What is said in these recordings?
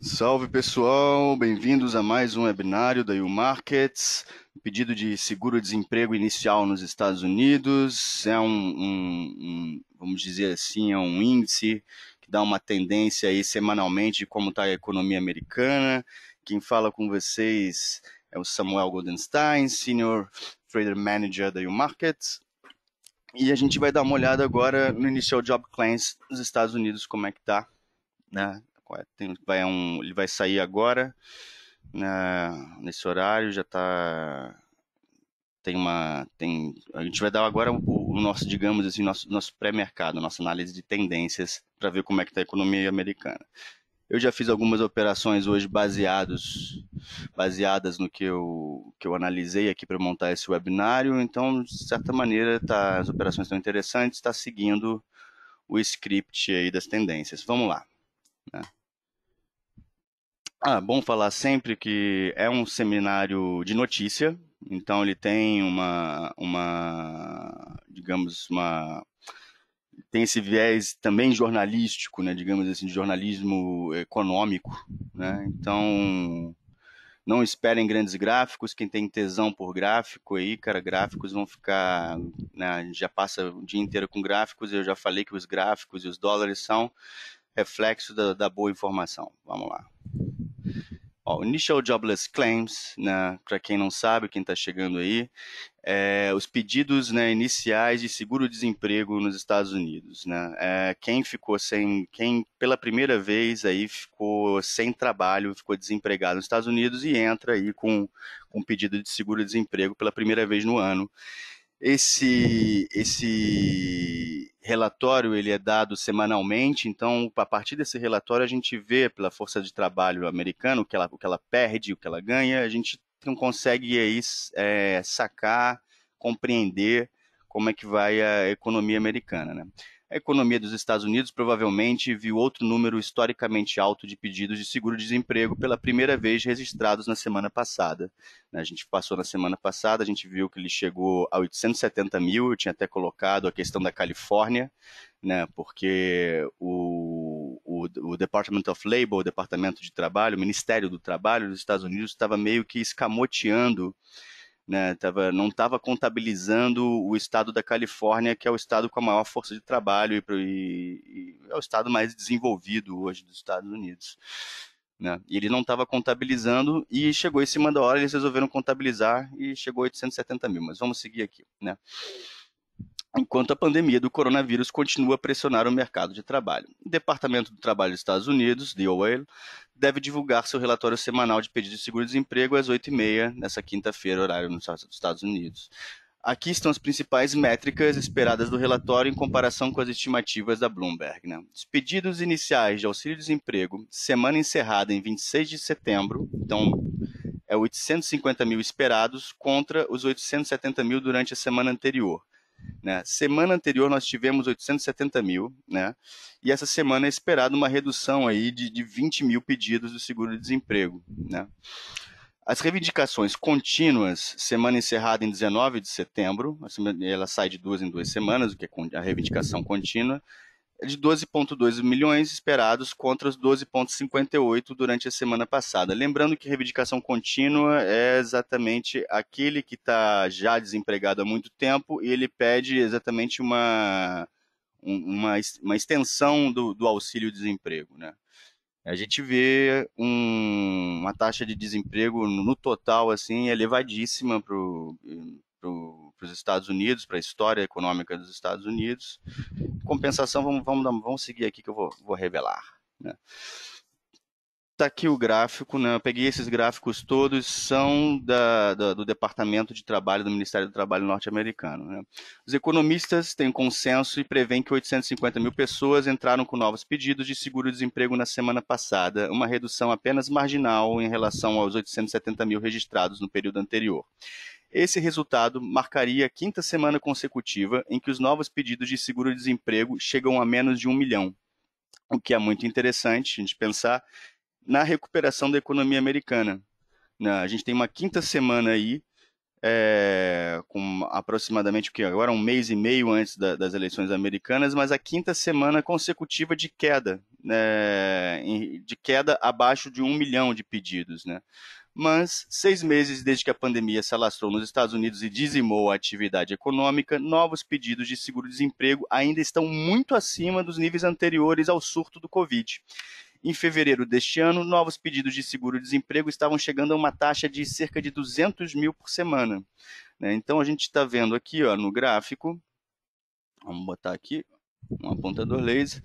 Salve pessoal, bem-vindos a mais um webinário da U Markets. Pedido de seguro-desemprego inicial nos Estados Unidos é um, um, um, vamos dizer assim, é um índice que dá uma tendência aí semanalmente de como está a economia americana. Quem fala com vocês é o Samuel Goldenstein, Senior Trader Manager da U Markets. E a gente vai dar uma olhada agora no Initial Job Claims nos Estados Unidos, como é que tá, né? É? Tem, vai um, ele vai sair agora, né, nesse horário, já está tem uma tem a gente vai dar agora o, o nosso digamos assim nosso nosso pré-mercado nossa análise de tendências para ver como é que está a economia americana eu já fiz algumas operações hoje baseados baseadas no que eu que eu analisei aqui para montar esse webinário então de certa maneira tá as operações estão interessantes está seguindo o script aí das tendências vamos lá né? Ah, bom falar sempre que é um seminário de notícia, então ele tem uma, uma digamos, uma tem esse viés também jornalístico, né, digamos assim, de jornalismo econômico, né? Então, não esperem grandes gráficos, quem tem tesão por gráfico aí, cara, gráficos vão ficar, né, a gente já passa o dia inteiro com gráficos, eu já falei que os gráficos e os dólares são reflexo da, da boa informação. Vamos lá. Ó, initial Jobless Claims, né, para quem não sabe, quem está chegando aí, é, os pedidos né, iniciais de seguro-desemprego nos Estados Unidos. Né, é, quem ficou sem, quem pela primeira vez aí ficou sem trabalho, ficou desempregado nos Estados Unidos e entra aí com, com pedido de seguro-desemprego pela primeira vez no ano. Esse, esse relatório ele é dado semanalmente, então a partir desse relatório a gente vê pela força de trabalho americana o que ela, o que ela perde, o que ela ganha, a gente não consegue aí é, sacar, compreender como é que vai a economia americana. Né? a economia dos Estados Unidos provavelmente viu outro número historicamente alto de pedidos de seguro-desemprego pela primeira vez registrados na semana passada. A gente passou na semana passada, a gente viu que ele chegou a 870 mil, eu tinha até colocado a questão da Califórnia, né, porque o, o, o Department of Labor, o Departamento de Trabalho, o Ministério do Trabalho dos Estados Unidos estava meio que escamoteando né? Tava, não estava contabilizando o estado da Califórnia, que é o estado com a maior força de trabalho e, e, e é o estado mais desenvolvido hoje dos Estados Unidos. Né? E ele não estava contabilizando e chegou em cima da hora, eles resolveram contabilizar e chegou a 870 mil. Mas vamos seguir aqui, né? enquanto a pandemia do coronavírus continua a pressionar o mercado de trabalho. O Departamento do Trabalho dos Estados Unidos, DOL, deve divulgar seu relatório semanal de pedido de seguro-desemprego às 8h30, nessa quinta-feira, horário nos Estados Unidos. Aqui estão as principais métricas esperadas do relatório em comparação com as estimativas da Bloomberg. Né? Os pedidos iniciais de auxílio-desemprego, semana encerrada em 26 de setembro, então é 850 mil esperados contra os 870 mil durante a semana anterior. Né? Semana anterior nós tivemos 870 mil, né? E essa semana é esperada uma redução aí de, de 20 mil pedidos do seguro-desemprego, né? As reivindicações contínuas, semana encerrada em 19 de setembro, ela sai de duas em duas semanas, o que é a reivindicação contínua, de 12,2 milhões esperados contra os 12,58 durante a semana passada. Lembrando que reivindicação contínua é exatamente aquele que está já desempregado há muito tempo e ele pede exatamente uma, uma, uma extensão do, do auxílio-desemprego. Né? A gente vê um, uma taxa de desemprego no total assim elevadíssima para o para os Estados Unidos, para a história econômica dos Estados Unidos. Compensação, vamos, vamos, vamos seguir aqui que eu vou, vou revelar. Né? Está aqui o gráfico, né? eu peguei esses gráficos todos, são da, da, do Departamento de Trabalho do Ministério do Trabalho norte-americano. Né? Os economistas têm consenso e prevêem que 850 mil pessoas entraram com novos pedidos de seguro-desemprego na semana passada, uma redução apenas marginal em relação aos 870 mil registrados no período anterior. Esse resultado marcaria a quinta semana consecutiva em que os novos pedidos de seguro-desemprego chegam a menos de um milhão, o que é muito interessante a gente pensar na recuperação da economia americana. Né? A gente tem uma quinta semana aí, é, com aproximadamente o que agora um mês e meio antes da, das eleições americanas, mas a quinta semana consecutiva de queda, né, de queda abaixo de um milhão de pedidos, né? Mas, seis meses desde que a pandemia se alastrou nos Estados Unidos e dizimou a atividade econômica, novos pedidos de seguro-desemprego ainda estão muito acima dos níveis anteriores ao surto do Covid. Em fevereiro deste ano, novos pedidos de seguro-desemprego estavam chegando a uma taxa de cerca de 200 mil por semana. Né? Então, a gente está vendo aqui ó, no gráfico, vamos botar aqui um apontador laser,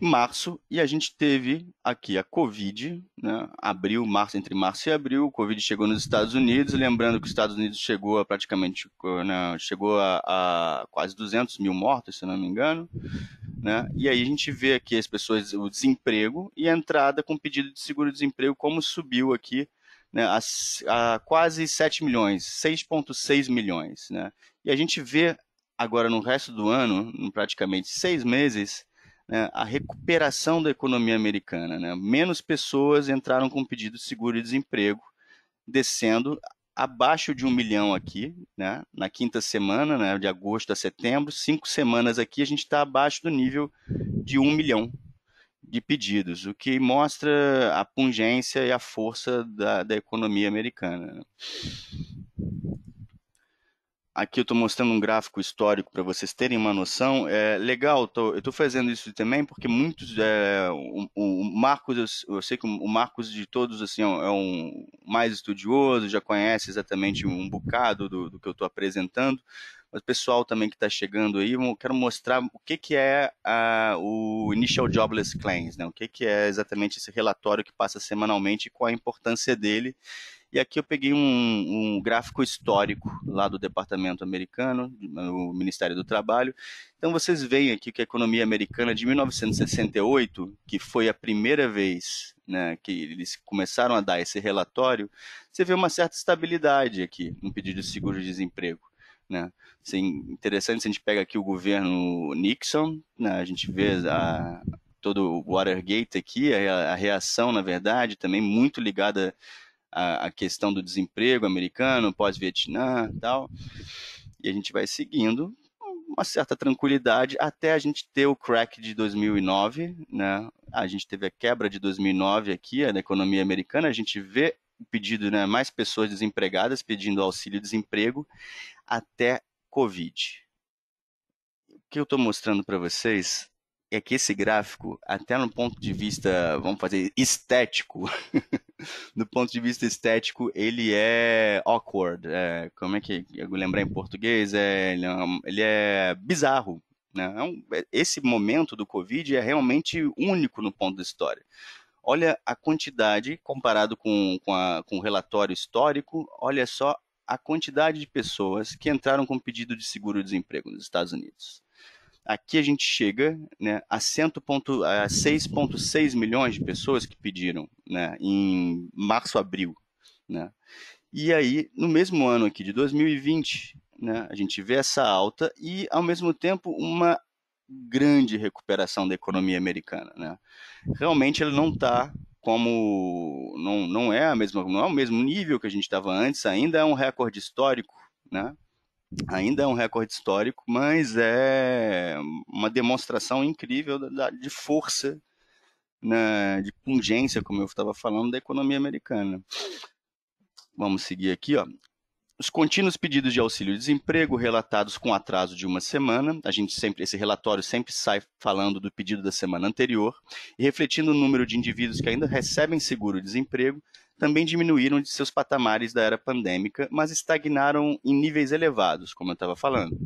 março e a gente teve aqui a Covid, né? abril, março, entre março e abril, o Covid chegou nos Estados Unidos, lembrando que os Estados Unidos chegou a praticamente, né? chegou a, a, quase 200 mil mortos, se não me engano, né? e aí a gente vê aqui as pessoas, o desemprego e a entrada com pedido de seguro-desemprego, como subiu aqui né? a, a, quase 7 milhões, 6,6 milhões. Né? E a gente vê agora no resto do ano, praticamente seis meses, né, a recuperação da economia americana. Né? Menos pessoas entraram com pedido de seguro-desemprego, descendo abaixo de um milhão aqui, né? na quinta semana, né, de agosto a setembro, cinco semanas aqui, a gente está abaixo do nível de um milhão de pedidos, o que mostra a pungência e a força da, da economia americana. Né? Aqui eu estou mostrando um gráfico histórico para vocês terem uma noção. É legal, tô, eu estou fazendo isso também porque muitos, é, o, o, Marcos, eu, eu, sei que o Marcos de todos assim é um é mais estudioso, já conhece exatamente um bocado do, do que eu estou apresentando. Mas pessoal também que está chegando aí, eu quero mostrar o que, que é a, o Initial Jobless Claims, né? O que, que é exatamente esse relatório que passa semanalmente e qual a importância dele e aqui eu peguei um, um gráfico histórico lá do Departamento Americano, do Ministério do Trabalho. Então vocês veem aqui que a economia americana de 1968, que foi a primeira vez né, que eles começaram a dar esse relatório, você vê uma certa estabilidade aqui no pedido de seguro-desemprego. Né? Assim, interessante se a gente pega aqui o governo Nixon, né, a gente vê a, todo o Watergate aqui, a, a reação, na verdade, também muito ligada a, a questão do desemprego americano, pós-Vietnã e tal. E a gente vai seguindo uma certa tranquilidade até a gente ter o crack de 2009, né? A gente teve a quebra de 2009 aqui, na economia americana, a gente vê pedido, né, mais pessoas desempregadas pedindo auxílio desemprego até COVID. O que eu estou mostrando para vocês é que esse gráfico, até no ponto de vista, vamos fazer, estético, do ponto de vista estético, ele é awkward. É, como é que eu lembrar em português? É, ele é, é bizarro. Né? É um, é, esse momento do Covid é realmente único no ponto da história. Olha a quantidade, comparado com, com, a, com o relatório histórico, olha só a quantidade de pessoas que entraram com pedido de seguro-desemprego nos Estados Unidos. Aqui a gente chega né, a 6,6 milhões de pessoas que pediram né, em março, abril. Né? E aí, no mesmo ano aqui de 2020, né, a gente vê essa alta e, ao mesmo tempo, uma grande recuperação da economia americana. Né? Realmente ele não está como não, não é a mesma não é o mesmo nível que a gente estava antes ainda é um recorde histórico né ainda é um recorde histórico, mas é uma demonstração incrível de força, né, de pungência, como eu estava falando, da economia americana. Vamos seguir aqui, ó. Os contínuos pedidos de auxílio-desemprego relatados com atraso de uma semana, a gente sempre esse relatório sempre sai falando do pedido da semana anterior e refletindo o número de indivíduos que ainda recebem seguro-desemprego, também diminuíram de seus patamares da era pandêmica, mas estagnaram em níveis elevados, como eu estava falando.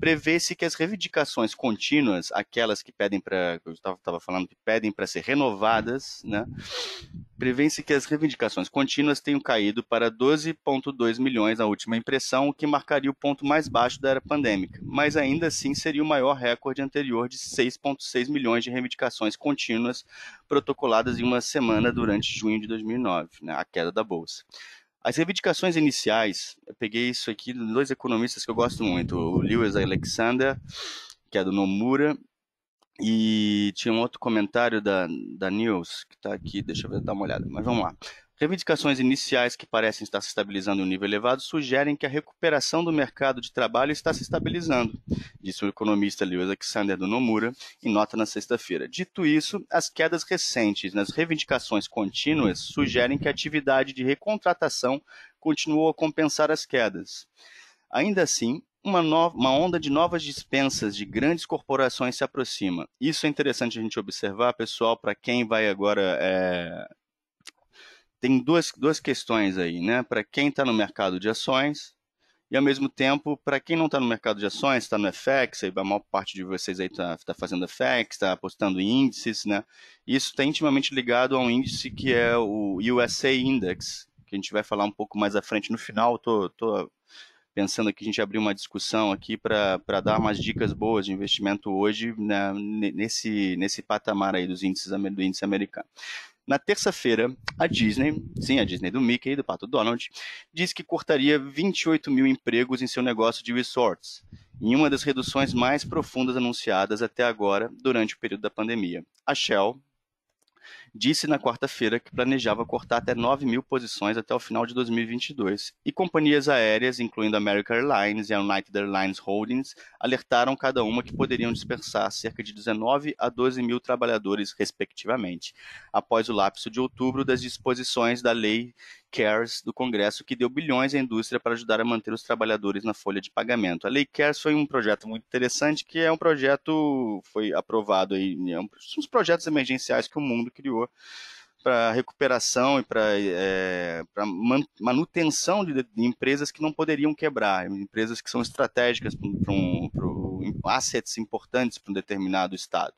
Prevê-se que as reivindicações contínuas, aquelas que pedem para, eu estava falando, que pedem para ser renovadas, né, prevê-se que as reivindicações contínuas tenham caído para 12,2 milhões na última impressão, o que marcaria o ponto mais baixo da era pandêmica, mas ainda assim seria o maior recorde anterior de 6,6 milhões de reivindicações contínuas protocoladas em uma semana durante junho de 2009, né, a queda da Bolsa. As reivindicações iniciais, eu peguei isso aqui de dois economistas que eu gosto muito, o Lewis Alexander, que é do Nomura, e tinha um outro comentário da, da News, que está aqui, deixa eu dar uma olhada, mas vamos lá. Reivindicações iniciais que parecem estar se estabilizando em um nível elevado sugerem que a recuperação do mercado de trabalho está se estabilizando, disse o economista Lewis Alexander do Nomura em nota na sexta-feira. Dito isso, as quedas recentes nas reivindicações contínuas sugerem que a atividade de recontratação continuou a compensar as quedas. Ainda assim, uma, nova, uma onda de novas dispensas de grandes corporações se aproxima. Isso é interessante a gente observar, pessoal, para quem vai agora. É... Tem duas, duas questões aí, né? Para quem está no mercado de ações e, ao mesmo tempo, para quem não está no mercado de ações, está no FX, aí a maior parte de vocês aí está tá fazendo FX, está apostando em índices, né? Isso está intimamente ligado a um índice que é o USA Index, que a gente vai falar um pouco mais à frente no final. Tô, tô pensando que a gente abriu uma discussão aqui para dar umas dicas boas de investimento hoje né, nesse, nesse patamar aí dos índices, do índice americano. Na terça-feira, a Disney, sim, a Disney do Mickey e do Pato Donald, disse que cortaria 28 mil empregos em seu negócio de resorts, em uma das reduções mais profundas anunciadas até agora durante o período da pandemia. A Shell, disse na quarta-feira que planejava cortar até 9 mil posições até o final de 2022. E companhias aéreas, incluindo American Airlines e a United Airlines Holdings, alertaram cada uma que poderiam dispersar cerca de 19 a 12 mil trabalhadores, respectivamente, após o lapso de outubro das disposições da Lei CARES do Congresso, que deu bilhões à indústria para ajudar a manter os trabalhadores na folha de pagamento. A Lei CARES foi um projeto muito interessante, que é um projeto, foi aprovado, aí, é um, são os projetos emergenciais que o mundo criou para recuperação e para é, manutenção de, de, empresas que não poderiam quebrar, empresas que são estratégicas para um, assets importantes para um determinado estado.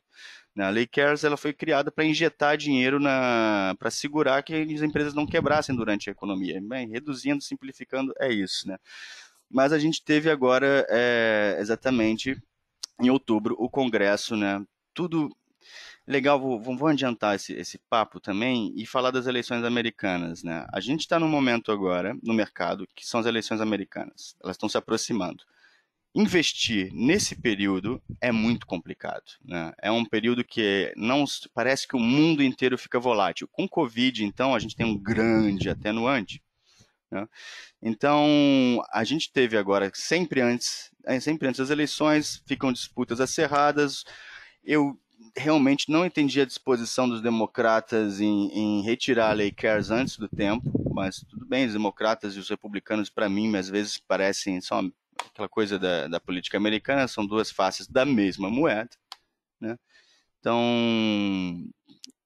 Né, a lei CARES ela foi criada para injetar dinheiro na para segurar que as empresas não quebrassem durante a economia. Bem, reduzindo, simplificando, é isso. Né? Mas a gente teve agora, é, exatamente em outubro, o Congresso, né? tudo legal, vou, vou adiantar esse, esse papo também e falar das eleições americanas. Né? A gente está num momento agora no mercado que são as eleições americanas, elas estão se aproximando investir nesse período é muito complicado. Né? É um período que não parece que o mundo inteiro fica volátil. Com Covid, então, a gente tem um grande atenuante. Né? Então, a gente teve agora, sempre antes, é, sempre antes das eleições, ficam disputas acerradas. Eu realmente não entendi a disposição dos democratas em, em, retirar a lei CARES antes do tempo, mas tudo bem, os democratas e os republicanos, para mim, às vezes parecem, são aquela coisa da, da política americana, são duas faces da mesma moeda, né? Então,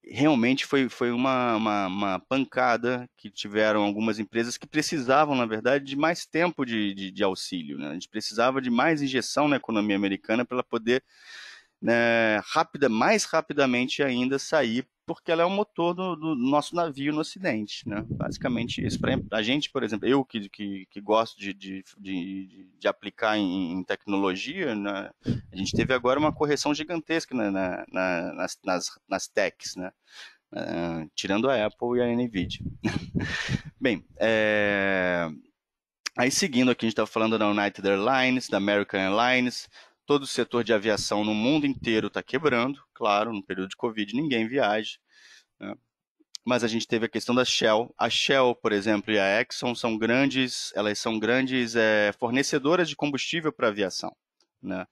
realmente foi, foi uma, uma, uma, pancada que tiveram algumas empresas que precisavam, na verdade, de mais tempo de, de, de auxílio. Né? A gente precisava de mais injeção na economia americana para ela poder né, rápida, mais rapidamente ainda sair porque ela é o motor do, do nosso navio no Ocidente, né? Basicamente isso. Pra, a gente, por exemplo, eu que, que, que gosto de, de, de, de aplicar em, em tecnologia, né? a gente teve agora uma correção gigantesca na, né? na, na, nas, nas, nas techs, né? Uh, tirando a Apple e a Nvidia. Bem, é... aí seguindo aqui, a gente estava falando da United Airlines, da American Airlines, Todo o setor de aviação no mundo inteiro está quebrando, claro, no período de Covid ninguém viaja. Né? Mas a gente teve a questão da Shell. A Shell, por exemplo, e a Exxon são grandes, elas são grandes é, fornecedoras de combustível para a aviação. Né?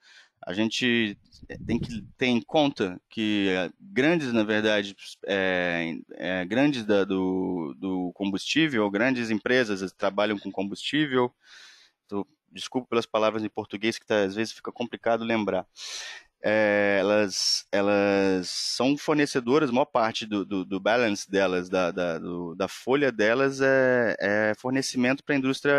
A gente é, tem que ter em conta que é, grandes, na verdade, é, é, grandes da, do, do combustível, grandes empresas trabalham com combustível. Então desculpa pelas palavras em português que tá, às vezes fica complicado lembrar. É, elas, elas são fornecedoras, a maior parte do, do, do balance delas, da, da, do, da, folha delas, é, é fornecimento para a indústria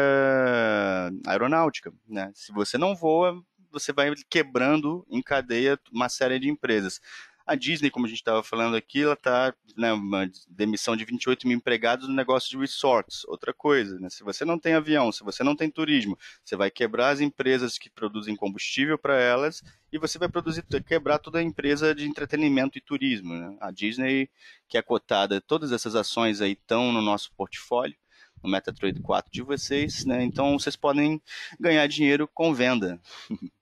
aeronáutica. Né? Se você não voa, você vai quebrando em cadeia uma série de empresas. A Disney, como a gente estava falando aqui, ela está né, uma demissão de 28 mil empregados no negócio de resorts. Outra coisa, né? se você não tem avião, se você não tem turismo, você vai quebrar as empresas que produzem combustível para elas e você vai produzir, quebrar toda a empresa de entretenimento e turismo. Né? A Disney, que é cotada, todas essas ações aí estão no nosso portfólio no MetaTrade 4 de vocês, né? Então vocês podem ganhar dinheiro com venda.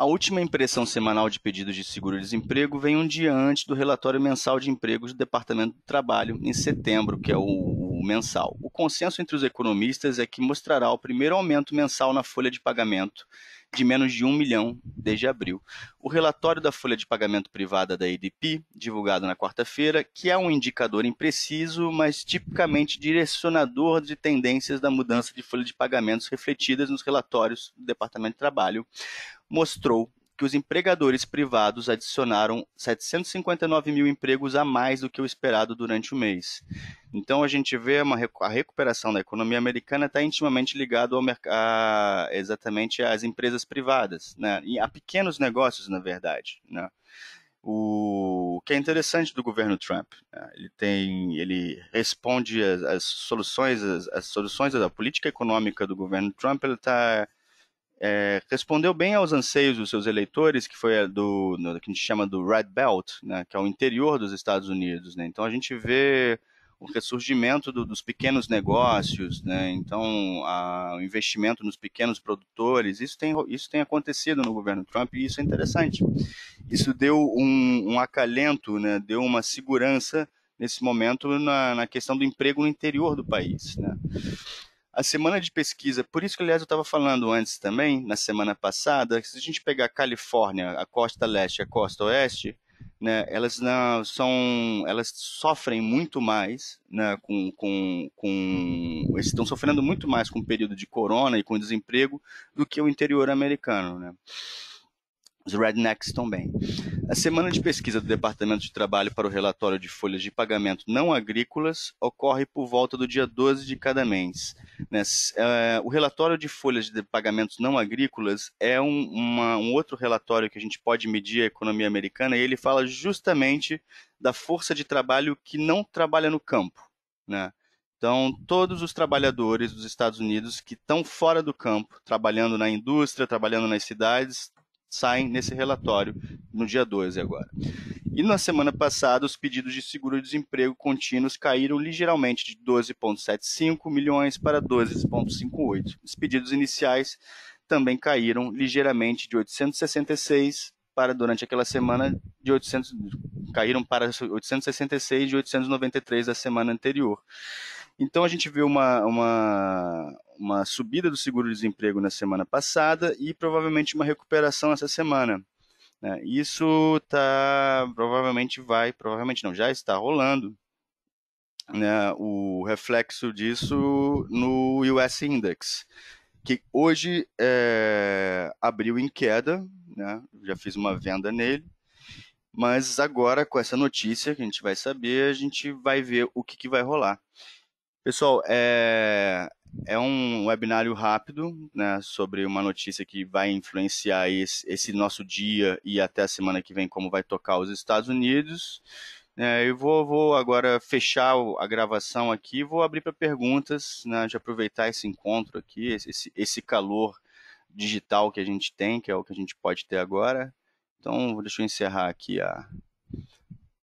A última impressão semanal de pedidos de seguro-desemprego vem um dia antes do relatório mensal de empregos do Departamento do Trabalho, em setembro, que é o, o mensal consenso entre os economistas é que mostrará o primeiro aumento mensal na folha de pagamento de menos de um milhão desde abril. O relatório da folha de pagamento privada da ADP, divulgado na quarta-feira, que é um indicador impreciso, mas tipicamente direcionador de tendências da mudança de folha de pagamentos refletidas nos relatórios do Departamento de Trabalho, mostrou que os empregadores privados adicionaram 759 mil empregos a mais do que o esperado durante o mês. Então a gente vê uma, a recuperação da economia americana está intimamente ligado ao a, exatamente às empresas privadas, né? E a pequenos negócios, na verdade, né? o que é interessante do governo Trump. Né? Ele tem, ele responde às soluções, as, soluções da política econômica do governo Trump. Ele está é, respondeu bem aos anseios dos seus eleitores, que foi do que a gente chama do Red Belt, né, que é o interior dos Estados Unidos. Né? Então a gente vê o ressurgimento do, dos pequenos negócios, né? então a, o investimento nos pequenos produtores, isso tem, isso tem acontecido no governo Trump e isso é interessante. Isso deu um, um acalento, né? deu uma segurança nesse momento na, na, questão do emprego no interior do país. Né? A semana de pesquisa, por isso que, aliás, eu estava falando antes também, na semana passada, que se a gente pegar a Califórnia, a costa leste, a costa oeste, né, elas não são, elas sofrem muito mais, né, com, com, com, estão sofrendo muito mais com o período de corona e com o desemprego do que o interior americano, né. Os rednecks também. A semana de pesquisa do Departamento de Trabalho para o relatório de folhas de pagamento não agrícolas ocorre por volta do dia 12 de cada mês. Né? É, o relatório de folhas de pagamentos não agrícolas é um, uma, um outro relatório que a gente pode medir a economia americana e ele fala justamente da força de trabalho que não trabalha no campo. Né? Então, todos os trabalhadores dos Estados Unidos que estão fora do campo, trabalhando na indústria, trabalhando nas cidades, saem nesse relatório no dia 12 agora. E na semana passada, os pedidos de seguro-desemprego contínuos caíram ligeiramente de 12,75 milhões para 12,58. Os pedidos iniciais também caíram ligeiramente de 866 para durante aquela semana de 800 caíram para 866 de 893 da semana anterior. Então a gente viu uma, uma, uma subida do seguro-desemprego na semana passada e provavelmente uma recuperação essa semana. Né? Isso tá, provavelmente vai, provavelmente não, já está rolando né, o reflexo disso no US Index, que hoje é, abriu em queda, né? já fiz uma venda nele, mas agora com essa notícia que a gente vai saber, a gente vai ver o que, que vai rolar. Pessoal, é, é um webinário rápido né, sobre uma notícia que vai influenciar esse, esse, nosso dia e até a semana que vem como vai tocar os Estados Unidos. É, eu vou, vou, agora fechar a gravação aqui, vou abrir para perguntas, né, de aproveitar esse encontro aqui, esse, esse calor digital que a gente tem, que é o que a gente pode ter agora. Então, deixa eu encerrar aqui a,